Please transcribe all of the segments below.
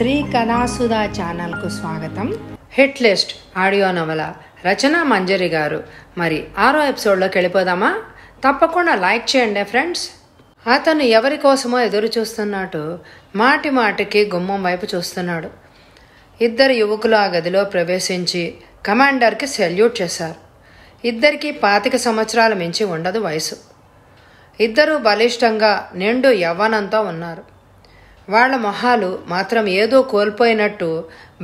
శ్రీ కళాసుధా ఛానల్కు స్వాగతం hit list audio నవల రచన మంజరి గారు మరి ఆరో ఎపిసోడ్లోకి వెళ్ళిపోదామా తప్పకుండా లైక్ చేయండి ఫ్రెండ్స్ అతను ఎవరి కోసమో ఎదురు చూస్తున్నట్టు మాటి మాటికి గుమ్మం వైపు చూస్తున్నాడు ఇద్దరు యువకులు ఆ గదిలో ప్రవేశించి కమాండర్కి సెల్యూట్ చేశారు ఇద్దరికీ పాతిక సంవత్సరాల మించి ఉండదు వయసు ఇద్దరూ బలిష్టంగా నిండు యవ్వనంతో ఉన్నారు వాళ్ల మొహాలు మాత్రం ఏదో కోల్పోయినట్టు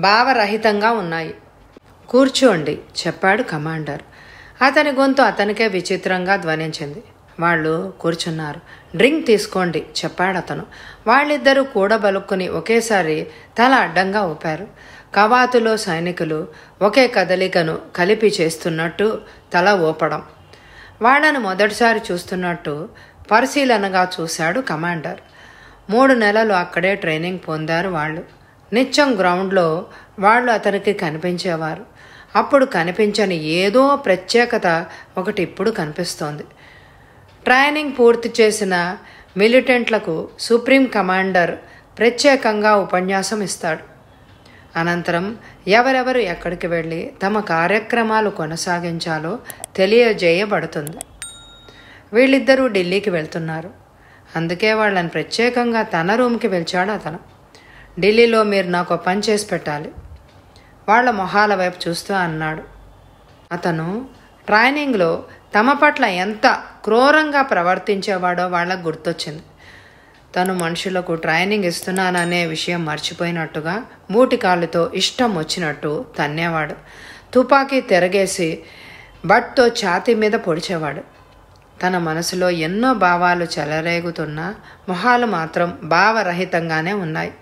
భావరహితంగా ఉన్నాయి కూర్చోండి చెప్పాడు కమాండర్ అతని గొంతు అతనికే విచిత్రంగా ధ్వనించింది వాళ్ళు కూర్చున్నారు డ్రింక్ తీసుకోండి చెప్పాడు అతను వాళ్ళిద్దరూ కూడబలుక్కుని ఒకేసారి తల అడ్డంగా ఊపారు కవాతులో సైనికులు ఒకే కదలికను కలిపి చేస్తున్నట్టు తల ఊపడం వాళ్లను మొదటిసారి చూస్తున్నట్టు పరిశీలనగా చూశాడు కమాండర్ మూడు నెలలు అక్కడే ట్రైనింగ్ పొందారు వాళ్ళు నిత్యం గ్రౌండ్లో వాళ్ళు అతనికి కనిపించేవారు అప్పుడు కనిపించని ఏదో ప్రత్యేకత ఒకటి ఇప్పుడు కనిపిస్తోంది ట్రైనింగ్ పూర్తి చేసిన మిలిటెంట్లకు సుప్రీం కమాండర్ ప్రత్యేకంగా ఉపన్యాసం ఇస్తాడు అనంతరం ఎవరెవరు ఎక్కడికి వెళ్ళి తమ కార్యక్రమాలు కొనసాగించాలో తెలియజేయబడుతుంది వీళ్ళిద్దరూ ఢిల్లీకి వెళ్తున్నారు అందుకే వాళ్ళని ప్రత్యేకంగా తన రూమ్కి పిలిచాడు అతను ఢిల్లీలో మీరు నాకు పని చేసి పెట్టాలి వాళ్ళ మొహాల వైపు చూస్తూ అన్నాడు అతను ట్రైనింగ్లో తమ పట్ల ఎంత క్రూరంగా ప్రవర్తించేవాడో వాళ్ళకు గుర్తొచ్చింది తను మనుషులకు ట్రైనింగ్ ఇస్తున్నాననే విషయం మర్చిపోయినట్టుగా మూటికాళ్ళతో ఇష్టం వచ్చినట్టు తన్నేవాడు తుపాకీ తిరగేసి బట్తో ఛాతీ మీద పొడిచేవాడు తన మనసులో ఎన్నో భావాలు చెలరేగుతున్నా మొహాలు మాత్రం భావరహితంగానే ఉన్నాయి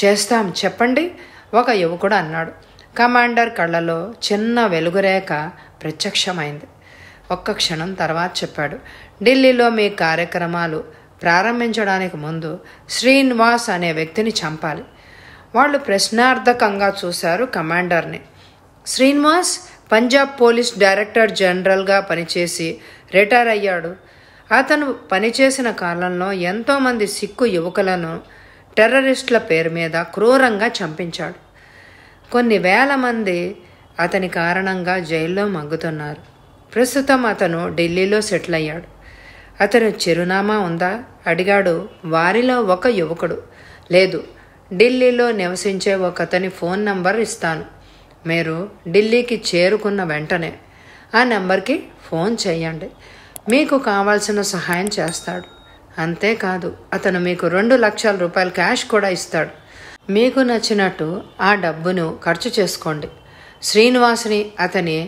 చేస్తాం చెప్పండి ఒక యువకుడు అన్నాడు కమాండర్ కళ్ళలో చిన్న వెలుగురేఖ ప్రత్యక్షమైంది ఒక్క క్షణం తర్వాత చెప్పాడు ఢిల్లీలో మీ కార్యక్రమాలు ప్రారంభించడానికి ముందు శ్రీనివాస్ అనే వ్యక్తిని చంపాలి వాళ్ళు ప్రశ్నార్థకంగా చూశారు కమాండర్ని శ్రీనివాస్ పంజాబ్ పోలీస్ డైరెక్టర్ జనరల్గా పనిచేసి రిటైర్ అయ్యాడు అతను పనిచేసిన కాలంలో ఎంతోమంది సిక్కు యువకులను టెర్రరిస్టుల పేరు మీద క్రూరంగా చంపించాడు కొన్ని వేల మంది అతని కారణంగా జైల్లో మగ్గుతున్నారు ప్రస్తుతం అతను ఢిల్లీలో సెటిల్ అయ్యాడు అతను చిరునామా ఉందా అడిగాడు వారిలో ఒక యువకుడు లేదు ఢిల్లీలో నివసించే ఒకతని ఫోన్ నంబర్ ఇస్తాను మీరు ఢిల్లీకి చేరుకున్న వెంటనే ఆ నెంబర్కి ఫోన్ చేయండి మీకు కావాల్సిన సహాయం చేస్తాడు అంతేకాదు అతను మీకు రెండు లక్షల రూపాయలు క్యాష్ కూడా ఇస్తాడు మీకు నచ్చినట్టు ఆ డబ్బును ఖర్చు చేసుకోండి శ్రీనివాసుని అతని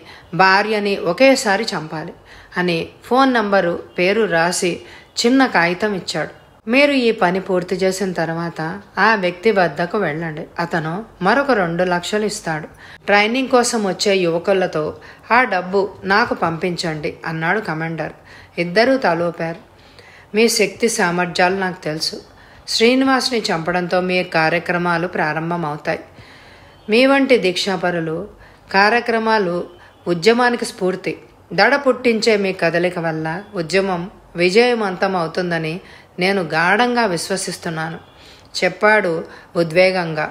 భార్యని ఒకేసారి చంపాలి అని ఫోన్ నంబరు పేరు రాసి చిన్న కాగితం ఇచ్చాడు మీరు ఈ పని పూర్తి చేసిన తర్వాత ఆ వ్యక్తి వద్దకు వెళ్ళండి అతను మరొక రెండు లక్షలు ఇస్తాడు ట్రైనింగ్ కోసం వచ్చే యువకులతో ఆ డబ్బు నాకు పంపించండి అన్నాడు కమాండర్ ఇద్దరూ తలూపారు మీ శక్తి సామర్థ్యాలు నాకు తెలుసు శ్రీనివాస్ని చంపడంతో మీ కార్యక్రమాలు ప్రారంభమవుతాయి మీ వంటి దీక్షాపరులు కార్యక్రమాలు ఉద్యమానికి స్ఫూర్తి దడ పుట్టించే మీ కదలిక వల్ల ఉద్యమం విజయవంతం అవుతుందని నేను గాఢంగా విశ్వసిస్తున్నాను చెప్పాడు ఉద్వేగంగా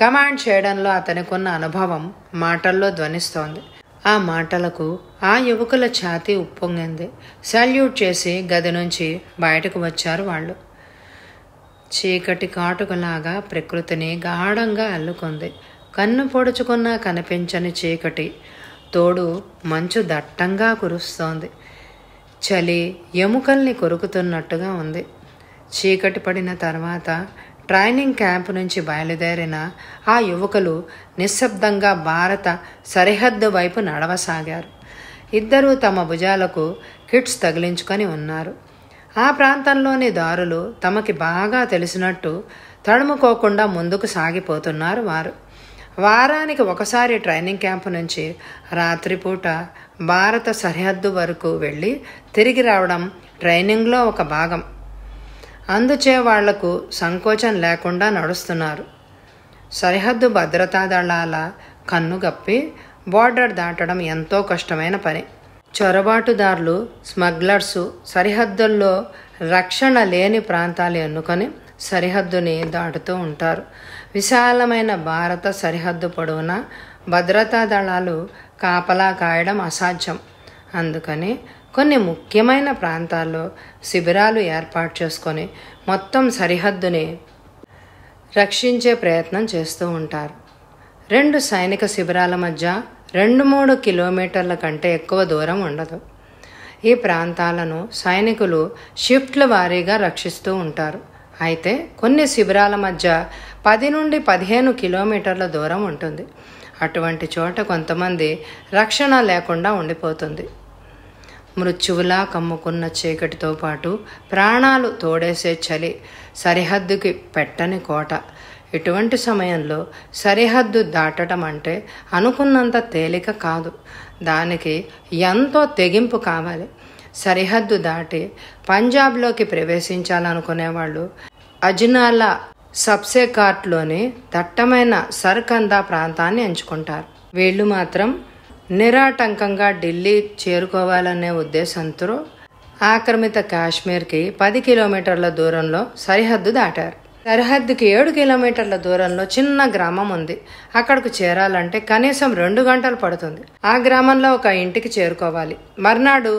కమాండ్ చేయడంలో అతనికున్న అనుభవం మాటల్లో ధ్వనిస్తోంది ఆ మాటలకు ఆ యువకుల ఛాతీ ఉప్పొంగింది సల్యూట్ చేసి గది నుంచి బయటకు వచ్చారు వాళ్ళు చీకటి కాటుకలాగా ప్రకృతిని గాఢంగా అల్లుకుంది కన్ను పొడుచుకున్నా కనిపించని చీకటి తోడు మంచు దట్టంగా కురుస్తోంది చలి ఎముకల్ని కొరుకుతున్నట్టుగా ఉంది చీకటి పడిన తర్వాత ట్రైనింగ్ క్యాంప్ నుంచి బయలుదేరిన ఆ యువకులు నిశ్శబ్దంగా భారత సరిహద్దు వైపు నడవసాగారు ఇద్దరూ తమ భుజాలకు కిట్స్ తగిలించుకొని ఉన్నారు ఆ ప్రాంతంలోని దారులు తమకి బాగా తెలిసినట్టు తడుముకోకుండా ముందుకు సాగిపోతున్నారు వారు వారానికి ఒకసారి ట్రైనింగ్ క్యాంపు నుంచి రాత్రిపూట భారత సరిహద్దు వరకు వెళ్ళి తిరిగి రావడం ట్రైనింగ్లో ఒక భాగం అందుచే వాళ్లకు సంకోచం లేకుండా నడుస్తున్నారు సరిహద్దు భద్రతా దళాల కన్నుగప్పి బార్డర్ దాటడం ఎంతో కష్టమైన పని చొరబాటుదారులు స్మగ్లర్సు సరిహద్దుల్లో రక్షణ లేని ప్రాంతాలు ఎన్నుకొని సరిహద్దుని దాటుతూ ఉంటారు విశాలమైన భారత సరిహద్దు పొడవునా భద్రతా దళాలు కాపలా కాయడం అసాధ్యం అందుకని కొన్ని ముఖ్యమైన ప్రాంతాల్లో శిబిరాలు ఏర్పాటు చేసుకొని మొత్తం సరిహద్దుని రక్షించే ప్రయత్నం చేస్తూ ఉంటారు రెండు సైనిక శిబిరాల మధ్య రెండు మూడు కిలోమీటర్ల కంటే ఎక్కువ దూరం ఉండదు ఈ ప్రాంతాలను సైనికులు షిఫ్ట్ల వారీగా రక్షిస్తూ ఉంటారు అయితే కొన్ని శిబిరాల మధ్య పది నుండి పదిహేను కిలోమీటర్ల దూరం ఉంటుంది అటువంటి చోట కొంతమంది రక్షణ లేకుండా ఉండిపోతుంది మృత్యువులా కమ్ముకున్న చీకటితో పాటు ప్రాణాలు తోడేసే చలి సరిహద్దుకి పెట్టని కోట ఇటువంటి సమయంలో సరిహద్దు దాటడం అంటే అనుకున్నంత తేలిక కాదు దానికి ఎంతో తెగింపు కావాలి సరిహద్దు దాటి పంజాబ్లోకి ప్రవేశించాలనుకునేవాళ్ళు అజ్నాలా సబ్సే కార్ట్లోని దట్టమైన సర్కందా ప్రాంతాన్ని ఎంచుకుంటారు వీళ్ళు మాత్రం నిరాటంకంగా ఢిల్లీ చేరుకోవాలనే ఉద్దేశంతో ఆక్రమిత కాశ్మీర్కి పది కిలోమీటర్ల దూరంలో సరిహద్దు దాటారు సరిహద్దుకి ఏడు కిలోమీటర్ల దూరంలో చిన్న గ్రామం ఉంది అక్కడకు చేరాలంటే కనీసం రెండు గంటలు పడుతుంది ఆ గ్రామంలో ఒక ఇంటికి చేరుకోవాలి మర్నాడు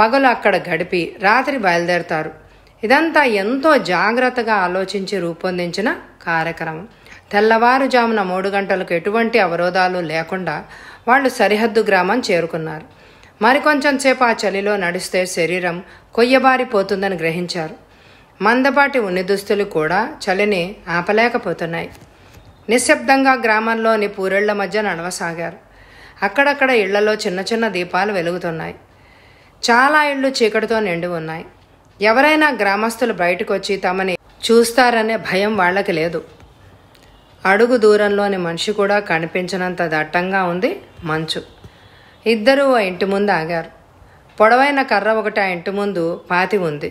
పగలు అక్కడ గడిపి రాత్రి బయలుదేరతారు ఇదంతా ఎంతో జాగ్రత్తగా ఆలోచించి రూపొందించిన కార్యక్రమం తెల్లవారుజామున మూడు గంటలకు ఎటువంటి అవరోధాలు లేకుండా వాళ్ళు సరిహద్దు గ్రామం చేరుకున్నారు మరికొంచెం సేపు ఆ చలిలో నడిస్తే శరీరం కొయ్యబారిపోతుందని గ్రహించారు మందపాటి ఉన్ని దుస్తులు కూడా చలిని ఆపలేకపోతున్నాయి నిశ్శబ్దంగా గ్రామంలోని పూరేళ్ల మధ్య నడవసాగారు అక్కడక్కడ ఇళ్లలో చిన్న చిన్న దీపాలు వెలుగుతున్నాయి చాలా ఇళ్ళు చీకటితో నిండి ఉన్నాయి ఎవరైనా గ్రామస్తులు బయటకు వచ్చి తమని చూస్తారనే భయం వాళ్ళకి లేదు అడుగు దూరంలోని మనిషి కూడా కనిపించినంత దట్టంగా ఉంది మంచు ఇద్దరూ ఆ ఇంటి ముందు ఆగారు పొడవైన కర్ర ఒకటి ఆ ఇంటి ముందు పాతి ఉంది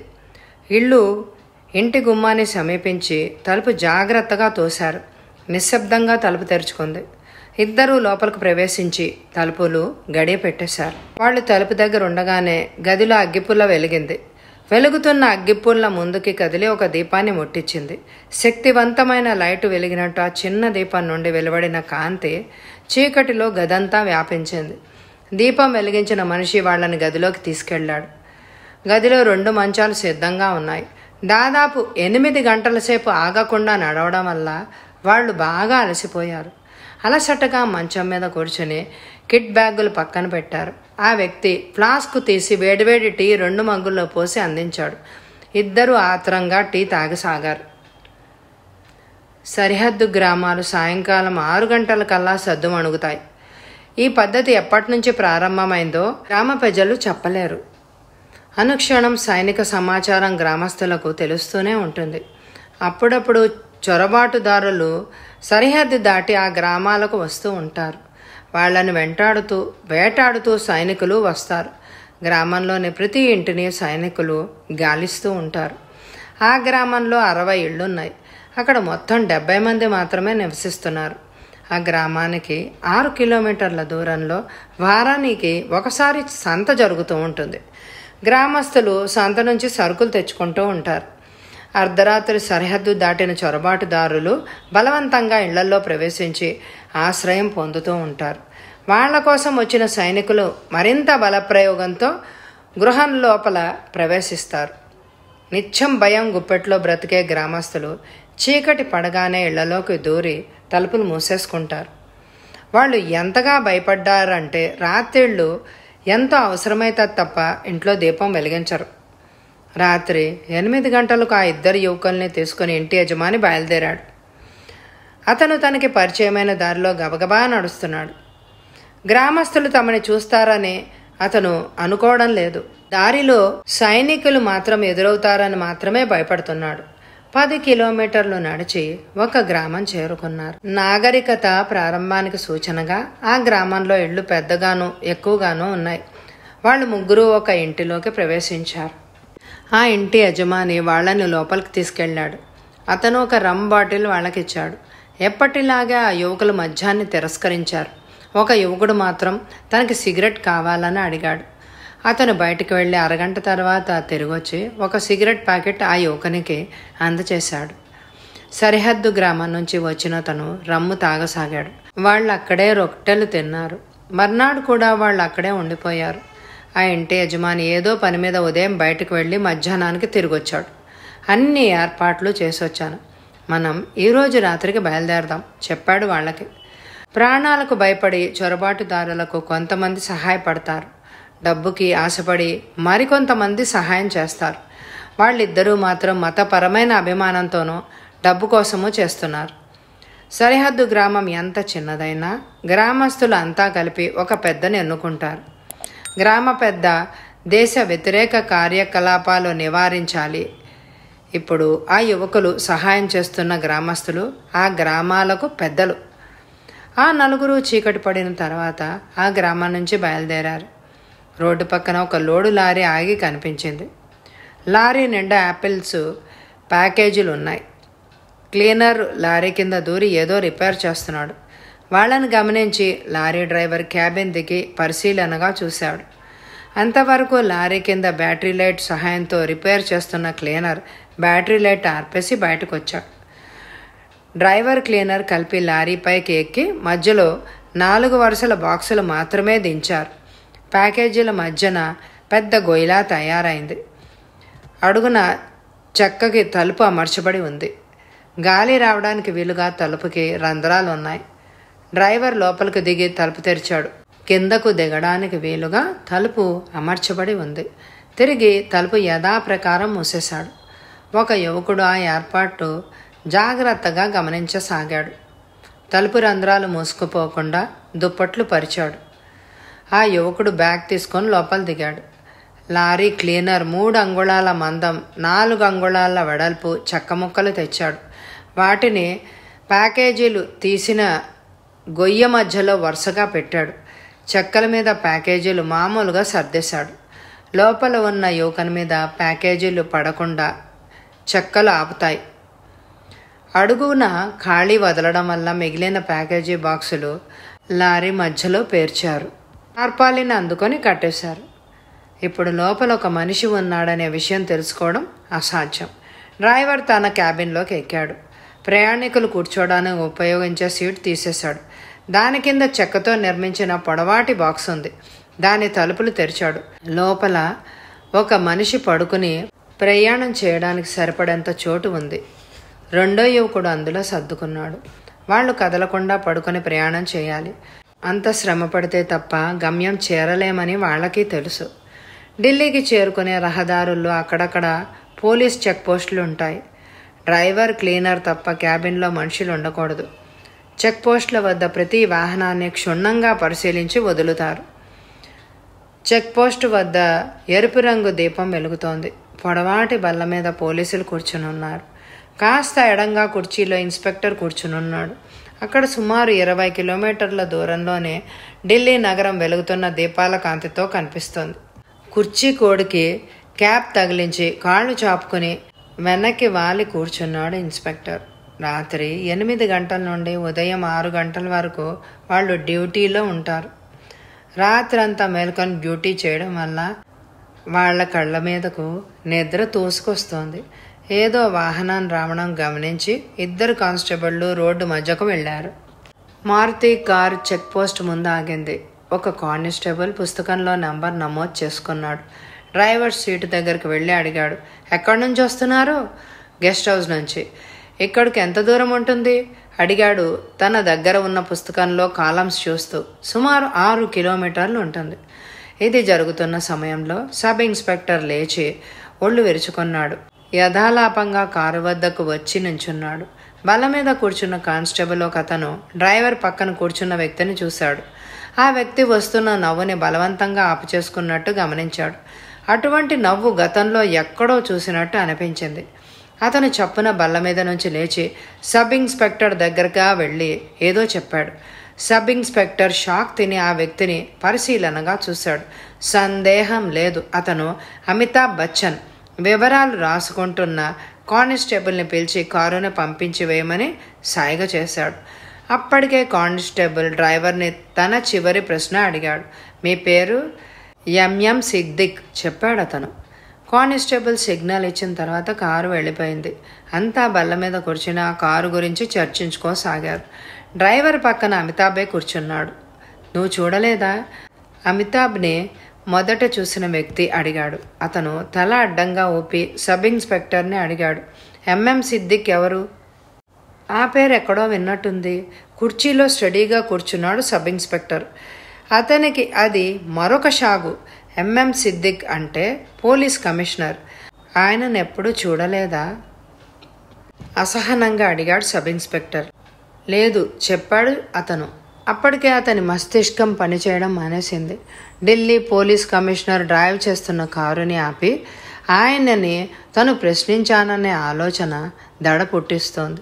ఇల్లు ఇంటి గుమ్మాన్ని సమీపించి తలుపు జాగ్రత్తగా తోశారు నిశ్శబ్దంగా తలుపు తెరుచుకుంది ఇద్దరూ లోపలికి ప్రవేశించి తలుపులు గడియ పెట్టేశారు వాళ్ళు తలుపు దగ్గర ఉండగానే గదిలో అగ్గిపుల్ల వెలిగింది వెలుగుతున్న అగ్గిపుల్ల ముందుకి కదిలి ఒక దీపాన్ని ముట్టించింది శక్తివంతమైన లైటు వెలిగినట్టు ఆ చిన్న దీపం నుండి వెలువడిన కాంతి చీకటిలో గదంతా వ్యాపించింది దీపం వెలిగించిన మనిషి వాళ్ళని గదిలోకి తీసుకెళ్లాడు గదిలో రెండు మంచాలు సిద్ధంగా ఉన్నాయి దాదాపు ఎనిమిది గంటల సేపు ఆగకుండా నడవడం వల్ల వాళ్ళు బాగా అలసిపోయారు అలసటగా మంచం మీద కూర్చుని కిట్ బ్యాగులు పక్కన పెట్టారు ఆ వ్యక్తి ఫ్లాస్క్ తీసి వేడివేడి టీ రెండు మగ్గుల్లో పోసి అందించాడు ఇద్దరు ఆత్రంగా టీ తాగసాగారు సరిహద్దు గ్రామాలు సాయంకాలం ఆరు గంటల కల్లా సద్దు ఈ పద్ధతి ఎప్పటి నుంచి ప్రారంభమైందో గ్రామ ప్రజలు చెప్పలేరు అనుక్షణం సైనిక సమాచారం గ్రామస్తులకు తెలుస్తూనే ఉంటుంది అప్పుడప్పుడు చొరబాటుదారులు సరిహద్దు దాటి ఆ గ్రామాలకు వస్తూ ఉంటారు వాళ్లను వెంటాడుతూ వేటాడుతూ సైనికులు వస్తారు గ్రామంలోని ప్రతి ఇంటిని సైనికులు గాలిస్తూ ఉంటారు ఆ గ్రామంలో అరవై ఇళ్ళున్నాయి అక్కడ మొత్తం డెబ్బై మంది మాత్రమే నివసిస్తున్నారు ఆ గ్రామానికి ఆరు కిలోమీటర్ల దూరంలో వారానికి ఒకసారి సంత జరుగుతూ ఉంటుంది గ్రామస్తులు సంత నుంచి సరుకులు తెచ్చుకుంటూ ఉంటారు అర్ధరాత్రి సరిహద్దు దాటిన చొరబాటుదారులు బలవంతంగా ఇళ్లలో ప్రవేశించి ఆశ్రయం పొందుతూ ఉంటారు వాళ్ల కోసం వచ్చిన సైనికులు మరింత బలప్రయోగంతో గృహం లోపల ప్రవేశిస్తారు నిత్యం భయం గుప్పెట్లో బ్రతికే గ్రామస్తులు చీకటి పడగానే ఇళ్లలోకి దూరి తలుపులు మూసేసుకుంటారు వాళ్ళు ఎంతగా భయపడ్డారంటే రాత్రిళ్ళు ఎంతో అవసరమైతే తప్ప ఇంట్లో దీపం వెలిగించరు రాత్రి ఎనిమిది గంటలకు ఆ ఇద్దరు యువకుల్ని తీసుకుని ఇంటి యజమాని బయలుదేరాడు అతను తనకి పరిచయమైన దారిలో గబగబా నడుస్తున్నాడు గ్రామస్తులు తమని చూస్తారని అతను అనుకోవడం లేదు దారిలో సైనికులు మాత్రం ఎదురవుతారని మాత్రమే భయపడుతున్నాడు పది కిలోమీటర్లు నడిచి ఒక గ్రామం చేరుకున్నారు నాగరికత ప్రారంభానికి సూచనగా ఆ గ్రామంలో ఇళ్ళు పెద్దగాను ఎక్కువగానూ ఉన్నాయి వాళ్ళు ముగ్గురు ఒక ఇంటిలోకి ప్రవేశించారు ఆ ఇంటి యజమాని వాళ్ళని లోపలికి తీసుకెళ్ళాడు అతను ఒక రమ్ బాటిల్ వాళ్ళకిచ్చాడు ఎప్పటిలాగా ఆ యువకులు మధ్యాన్ని తిరస్కరించారు ఒక యువకుడు మాత్రం తనకి సిగరెట్ కావాలని అడిగాడు అతను బయటకు వెళ్ళి అరగంట తర్వాత తిరిగొచ్చి ఒక సిగరెట్ ప్యాకెట్ ఆ యువకునికి అందచేశాడు సరిహద్దు గ్రామం నుంచి వచ్చిన తను రమ్ము తాగసాగాడు వాళ్ళు అక్కడే రొట్టెలు తిన్నారు మర్నాడు కూడా వాళ్ళు అక్కడే ఉండిపోయారు ఆ ఇంటి యజమాని ఏదో పని మీద ఉదయం బయటకు వెళ్ళి మధ్యాహ్నానికి తిరిగి వచ్చాడు అన్ని ఏర్పాట్లు చేసొచ్చాను మనం ఈరోజు రాత్రికి బయలుదేరదాం చెప్పాడు వాళ్ళకి ప్రాణాలకు భయపడి చొరబాటుదారులకు కొంతమంది సహాయపడతారు డబ్బుకి ఆశపడి మరికొంతమంది సహాయం చేస్తారు వాళ్ళిద్దరూ మాత్రం మతపరమైన అభిమానంతోనూ డబ్బు కోసము చేస్తున్నారు సరిహద్దు గ్రామం ఎంత చిన్నదైనా గ్రామస్తులు అంతా కలిపి ఒక పెద్దని ఎన్నుకుంటారు గ్రామ పెద్ద దేశ వ్యతిరేక కార్యకలాపాలు నివారించాలి ఇప్పుడు ఆ యువకులు సహాయం చేస్తున్న గ్రామస్తులు ఆ గ్రామాలకు పెద్దలు ఆ నలుగురు చీకటి పడిన తర్వాత ఆ గ్రామం నుంచి బయలుదేరారు రోడ్డు పక్కన ఒక లోడు లారీ ఆగి కనిపించింది లారీ నిండా యాపిల్స్ ప్యాకేజీలు ఉన్నాయి క్లీనర్ లారీ కింద దూరి ఏదో రిపేర్ చేస్తున్నాడు వాళ్ళని గమనించి లారీ డ్రైవర్ క్యాబిన్ దిగి పరిశీలనగా చూశాడు అంతవరకు లారీ కింద బ్యాటరీ లైట్ సహాయంతో రిపేర్ చేస్తున్న క్లీనర్ బ్యాటరీ లైట్ ఆర్పేసి బయటకు వచ్చాడు డ్రైవర్ క్లీనర్ కలిపి లారీపైకి ఎక్కి మధ్యలో నాలుగు వరుసల బాక్సులు మాత్రమే దించారు ప్యాకేజీల మధ్యన పెద్ద గొయ్యిలా తయారైంది అడుగున చెక్కకి తలుపు అమర్చబడి ఉంది గాలి రావడానికి వీలుగా తలుపుకి రంధ్రాలు ఉన్నాయి డ్రైవర్ లోపలికి దిగి తలుపు తెరిచాడు కిందకు దిగడానికి వీలుగా తలుపు అమర్చబడి ఉంది తిరిగి తలుపు యథాప్రకారం మూసేశాడు ఒక యువకుడు ఆ ఏర్పాటు జాగ్రత్తగా గమనించసాగాడు తలుపు రంధ్రాలు మూసుకుపోకుండా దుప్పట్లు పరిచాడు ఆ యువకుడు బ్యాగ్ తీసుకొని లోపల దిగాడు లారీ క్లీనర్ మూడు అంగుళాల మందం నాలుగు అంగుళాల వెడల్పు చెక్క ముక్కలు తెచ్చాడు వాటిని ప్యాకేజీలు తీసిన గొయ్య మధ్యలో వరుసగా పెట్టాడు చెక్కల మీద ప్యాకేజీలు మామూలుగా సర్దేశాడు లోపల ఉన్న యువకుని మీద ప్యాకేజీలు పడకుండా చెక్కలు ఆపుతాయి అడుగున ఖాళీ వదలడం వల్ల మిగిలిన ప్యాకేజీ బాక్సులు లారీ మధ్యలో పేర్చారు టార్పాలిని అందుకొని కట్టేశారు ఇప్పుడు లోపల ఒక మనిషి ఉన్నాడనే విషయం తెలుసుకోవడం అసాధ్యం డ్రైవర్ తన క్యాబిన్లోకి ఎక్కాడు ప్రయాణికులు కూర్చోడానికి ఉపయోగించే సీట్ తీసేశాడు దాని కింద చెక్కతో నిర్మించిన పొడవాటి బాక్స్ ఉంది దాని తలుపులు తెరిచాడు లోపల ఒక మనిషి పడుకుని ప్రయాణం చేయడానికి సరిపడేంత చోటు ఉంది రెండో యువకుడు అందులో సర్దుకున్నాడు వాళ్ళు కదలకుండా పడుకొని ప్రయాణం చేయాలి అంత శ్రమ పడితే తప్ప గమ్యం చేరలేమని వాళ్ళకి తెలుసు ఢిల్లీకి చేరుకునే రహదారుల్లో అక్కడక్కడ పోలీస్ చెక్ పోస్టులు ఉంటాయి డ్రైవర్ క్లీనర్ తప్ప క్యాబిన్లో మనుషులు ఉండకూడదు చెక్ పోస్టుల వద్ద ప్రతి వాహనాన్ని క్షుణ్ణంగా పరిశీలించి వదులుతారు చెక్ పోస్టు వద్ద ఎరుపు రంగు దీపం వెలుగుతోంది పొడవాటి బల్ల మీద పోలీసులు కూర్చునున్నారు కాస్త ఎడంగా కుర్చీలో ఇన్స్పెక్టర్ కూర్చునున్నాడు అక్కడ సుమారు ఇరవై కిలోమీటర్ల దూరంలోనే ఢిల్లీ నగరం వెలుగుతున్న దీపాల కాంతితో కనిపిస్తోంది కుర్చీ కోడికి క్యాప్ తగిలించి కాళ్ళు చాపుకుని వెనక్కి వాలి కూర్చున్నాడు ఇన్స్పెక్టర్ రాత్రి ఎనిమిది గంటల నుండి ఉదయం ఆరు గంటల వరకు వాళ్ళు డ్యూటీలో ఉంటారు రాత్రంతా మేల్కొని డ్యూటీ చేయడం వల్ల వాళ్ళ కళ్ళ మీదకు నిద్ర తోసుకొస్తుంది ఏదో వాహనం రావడం గమనించి ఇద్దరు కానిస్టేబుళ్ళు రోడ్డు మధ్యకు వెళ్ళారు మారుతి కారు చెక్ పోస్ట్ ముందు ఆగింది ఒక కానిస్టేబుల్ పుస్తకంలో నంబర్ నమోదు చేసుకున్నాడు డ్రైవర్ సీటు దగ్గరికి వెళ్ళి అడిగాడు ఎక్కడి నుంచి వస్తున్నారు గెస్ట్ హౌస్ నుంచి ఇక్కడికి ఎంత దూరం ఉంటుంది అడిగాడు తన దగ్గర ఉన్న పుస్తకంలో కాలమ్స్ చూస్తూ సుమారు ఆరు కిలోమీటర్లు ఉంటుంది ఇది జరుగుతున్న సమయంలో సబ్ ఇన్స్పెక్టర్ లేచి ఒళ్ళు విరుచుకున్నాడు యథాలాపంగా కారు వద్దకు వచ్చి నించున్నాడు బల మీద కూర్చున్న కానిస్టేబుల్ ఒక అతను డ్రైవర్ పక్కన కూర్చున్న వ్యక్తిని చూశాడు ఆ వ్యక్తి వస్తున్న నవ్వుని బలవంతంగా ఆపుచేసుకున్నట్టు గమనించాడు అటువంటి నవ్వు గతంలో ఎక్కడో చూసినట్టు అనిపించింది అతను చప్పున బల్ల మీద నుంచి లేచి సబ్ ఇన్స్పెక్టర్ దగ్గరగా వెళ్ళి ఏదో చెప్పాడు సబ్ ఇన్స్పెక్టర్ షాక్ తిని ఆ వ్యక్తిని పరిశీలనగా చూశాడు సందేహం లేదు అతను అమితాబ్ బచ్చన్ వివరాలు రాసుకుంటున్న కానిస్టేబుల్ని పిలిచి కారును పంపించి వేయమని సాయగ చేశాడు అప్పటికే కానిస్టేబుల్ డ్రైవర్ని తన చివరి ప్రశ్న అడిగాడు మీ పేరు ఎంఎం సిద్దిక్ చెప్పాడు అతను కానిస్టేబుల్ సిగ్నల్ ఇచ్చిన తర్వాత కారు వెళ్ళిపోయింది అంతా బల్ల మీద కూర్చుని ఆ కారు గురించి చర్చించుకోసాగారు డ్రైవర్ పక్కన అమితాబే కూర్చున్నాడు నువ్వు చూడలేదా అమితాబ్ని మొదట చూసిన వ్యక్తి అడిగాడు అతను తల అడ్డంగా ఊపి సబ్ ఇన్స్పెక్టర్ని అడిగాడు ఎంఎం సిద్దిక్ ఎవరు ఆ పేరు ఎక్కడో విన్నట్టుంది కుర్చీలో స్టడీగా కూర్చున్నాడు సబ్ ఇన్స్పెక్టర్ అతనికి అది మరొక షాగు ఎంఎం సిద్దిక్ అంటే పోలీస్ కమిషనర్ ఆయననెప్పుడు చూడలేదా అసహనంగా అడిగాడు సబ్ ఇన్స్పెక్టర్ లేదు చెప్పాడు అతను అప్పటికే అతని మస్తిష్కం పనిచేయడం మానేసింది ఢిల్లీ పోలీస్ కమిషనర్ డ్రైవ్ చేస్తున్న కారుని ఆపి ఆయనని తను ప్రశ్నించాననే ఆలోచన దడ పుట్టిస్తోంది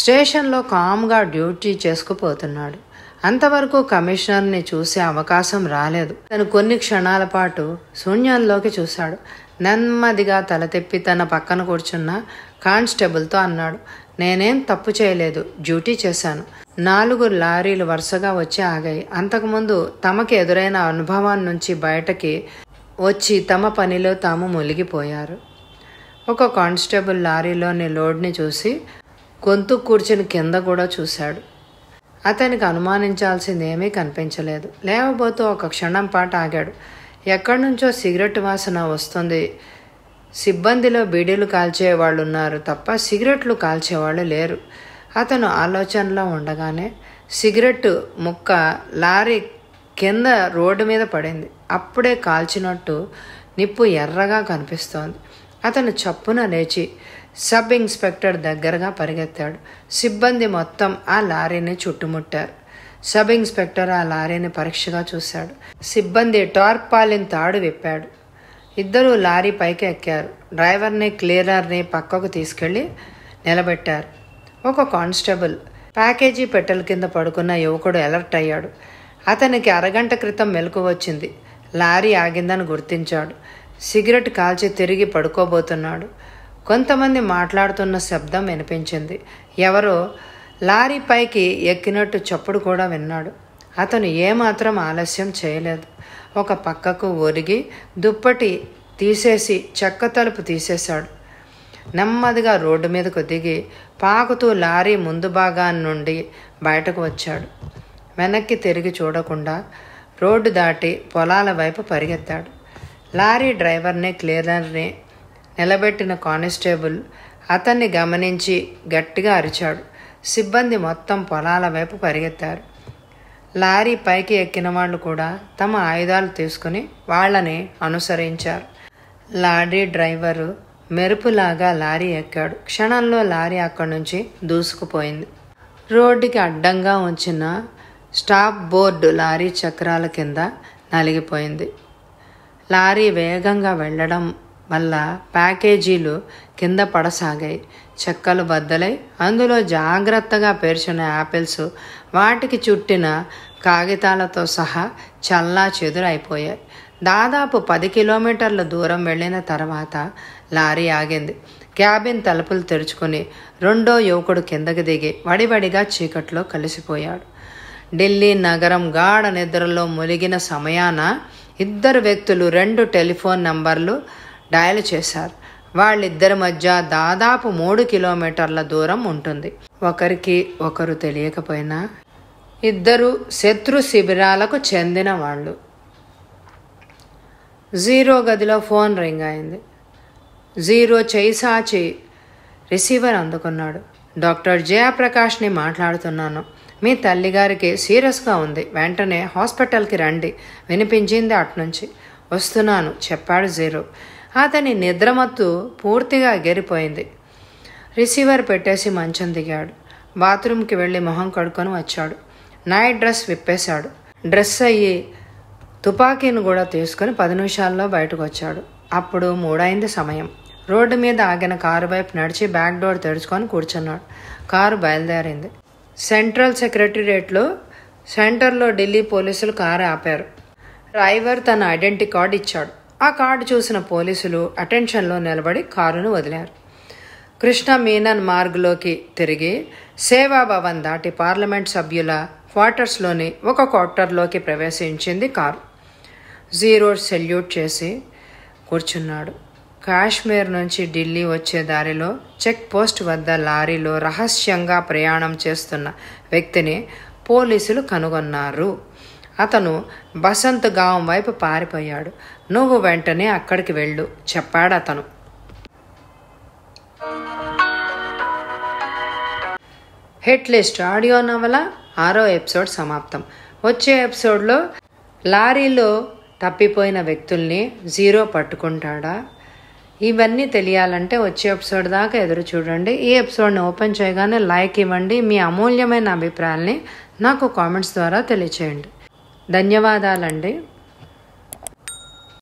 స్టేషన్లో కామ్గా డ్యూటీ చేసుకుపోతున్నాడు అంతవరకు కమిషనర్ని చూసే అవకాశం రాలేదు తను కొన్ని క్షణాల పాటు శూన్యంలోకి చూశాడు నెమ్మదిగా తల తెప్పి తన పక్కన కూర్చున్న కానిస్టేబుల్తో అన్నాడు నేనేం తప్పు చేయలేదు డ్యూటీ చేశాను నాలుగు లారీలు వరుసగా వచ్చి ఆగాయి అంతకుముందు తమకు ఎదురైన అనుభవాన్ని నుంచి బయటకి వచ్చి తమ పనిలో తాము మునిగిపోయారు ఒక కానిస్టేబుల్ లారీలోని లోడ్ని చూసి గొంతు కూర్చుని కింద కూడా చూశాడు అతనికి అనుమానించాల్సిందేమీ కనిపించలేదు లేవబోతూ ఒక క్షణం పాటు ఆగాడు ఎక్కడి నుంచో సిగరెట్ వాసన వస్తుంది సిబ్బందిలో బీడీలు ఉన్నారు తప్ప సిగరెట్లు కాల్చేవాళ్ళు లేరు అతను ఆలోచనలో ఉండగానే సిగరెట్ ముక్క లారీ కింద రోడ్డు మీద పడింది అప్పుడే కాల్చినట్టు నిప్పు ఎర్రగా కనిపిస్తోంది అతను చప్పున లేచి సబ్ ఇన్స్పెక్టర్ దగ్గరగా పరిగెత్తాడు సిబ్బంది మొత్తం ఆ లారీని చుట్టుముట్టారు సబ్ ఇన్స్పెక్టర్ ఆ లారీని పరీక్షగా చూశాడు సిబ్బంది టార్పాలిన్ తాడు విప్పాడు ఇద్దరూ లారీ పైకి ఎక్కారు డ్రైవర్ని క్లీనర్ని పక్కకు తీసుకెళ్ళి నిలబెట్టారు ఒక కానిస్టేబుల్ ప్యాకేజీ పెట్టెల కింద పడుకున్న యువకుడు అలర్ట్ అయ్యాడు అతనికి అరగంట క్రితం మెలకు వచ్చింది లారీ ఆగిందని గుర్తించాడు సిగరెట్ కాల్చి తిరిగి పడుకోబోతున్నాడు కొంతమంది మాట్లాడుతున్న శబ్దం వినిపించింది ఎవరో లారీ పైకి ఎక్కినట్టు చప్పుడు కూడా విన్నాడు అతను ఏమాత్రం ఆలస్యం చేయలేదు ఒక పక్కకు ఒరిగి దుప్పటి తీసేసి చెక్క తలుపు తీసేశాడు నెమ్మదిగా రోడ్డు మీదకు దిగి పాకుతూ లారీ ముందు భాగాన్ని నుండి బయటకు వచ్చాడు వెనక్కి తిరిగి చూడకుండా రోడ్డు దాటి పొలాల వైపు పరిగెత్తాడు లారీ డ్రైవర్ని క్లియరర్ని నిలబెట్టిన కానిస్టేబుల్ అతన్ని గమనించి గట్టిగా అరిచాడు సిబ్బంది మొత్తం పొలాల వైపు పరిగెత్తారు లారీ పైకి ఎక్కిన వాళ్ళు కూడా తమ ఆయుధాలు తీసుకుని వాళ్ళని అనుసరించారు లారీ డ్రైవరు మెరుపులాగా లారీ ఎక్కాడు క్షణంలో లారీ అక్కడి నుంచి దూసుకుపోయింది రోడ్డుకి అడ్డంగా ఉంచిన స్టాప్ బోర్డు లారీ చక్రాల కింద నలిగిపోయింది లారీ వేగంగా వెళ్ళడం మళ్ళా ప్యాకేజీలు కింద పడసాగాయి చెక్కలు బద్దలై అందులో జాగ్రత్తగా పేర్చిన యాపిల్స్ వాటికి చుట్టిన కాగితాలతో సహా చల్లా చెదురైపోయాయి దాదాపు పది కిలోమీటర్ల దూరం వెళ్ళిన తర్వాత లారీ ఆగింది క్యాబిన్ తలుపులు తెరుచుకుని రెండో యువకుడు కిందకి దిగి వడివడిగా చీకట్లో కలిసిపోయాడు ఢిల్లీ నగరం గాఢ నిద్రలో మునిగిన సమయాన ఇద్దరు వ్యక్తులు రెండు టెలిఫోన్ నంబర్లు డయల్ చేశారు వాళ్ళిద్దరి మధ్య దాదాపు మూడు కిలోమీటర్ల దూరం ఉంటుంది ఒకరికి ఒకరు తెలియకపోయినా ఇద్దరు శత్రు శిబిరాలకు చెందిన వాళ్ళు జీరో గదిలో ఫోన్ రింగ్ అయింది జీరో చేయి రిసీవర్ అందుకున్నాడు డాక్టర్ జయప్రకాష్ని మాట్లాడుతున్నాను మీ తల్లిగారికి సీరియస్గా ఉంది వెంటనే హాస్పిటల్కి రండి వినిపించింది అట్నుంచి వస్తున్నాను చెప్పాడు జీరో అతని నిద్రమత్తు పూర్తిగా గెరిపోయింది రిసీవర్ పెట్టేసి మంచం దిగాడు బాత్రూమ్కి వెళ్ళి మొహం కడుక్కొని వచ్చాడు నైట్ డ్రెస్ విప్పేశాడు డ్రెస్ అయ్యి తుపాకీని కూడా తీసుకొని పది నిమిషాల్లో బయటకు వచ్చాడు అప్పుడు మూడైంది సమయం రోడ్డు మీద ఆగిన కారు వైపు నడిచి బ్యాక్ డోర్ తెరుచుకొని కూర్చున్నాడు కారు బయలుదేరింది సెంట్రల్ సెక్రటరియేట్లో సెంటర్లో ఢిల్లీ పోలీసులు కారు ఆపారు డ్రైవర్ తన ఐడెంటిటీ కార్డు ఇచ్చాడు ఆ కార్డు చూసిన పోలీసులు అటెన్షన్లో నిలబడి కారును వదిలారు కృష్ణ మీనన్ మార్గ్లోకి తిరిగి సేవాభవన్ దాటి పార్లమెంట్ సభ్యుల క్వార్టర్స్లోని ఒక క్వార్టర్లోకి ప్రవేశించింది కారు జీరో సెల్యూట్ చేసి కూర్చున్నాడు కాశ్మీర్ నుంచి ఢిల్లీ వచ్చే దారిలో చెక్ పోస్ట్ వద్ద లారీలో రహస్యంగా ప్రయాణం చేస్తున్న వ్యక్తిని పోలీసులు కనుగొన్నారు అతను బసంత్ గావం వైపు పారిపోయాడు నువ్వు వెంటనే అక్కడికి వెళ్ళు చెప్పాడు అతను హిట్ లిస్ట్ ఆడియో నవల ఆరో ఎపిసోడ్ సమాప్తం వచ్చే ఎపిసోడ్లో లారీలో తప్పిపోయిన వ్యక్తుల్ని జీరో పట్టుకుంటాడా ఇవన్నీ తెలియాలంటే వచ్చే ఎపిసోడ్ దాకా ఎదురు చూడండి ఈ ఎపిసోడ్ని ఓపెన్ చేయగానే లైక్ ఇవ్వండి మీ అమూల్యమైన అభిప్రాయాల్ని నాకు కామెంట్స్ ద్వారా తెలియచేయండి ధన్యవాదాలండి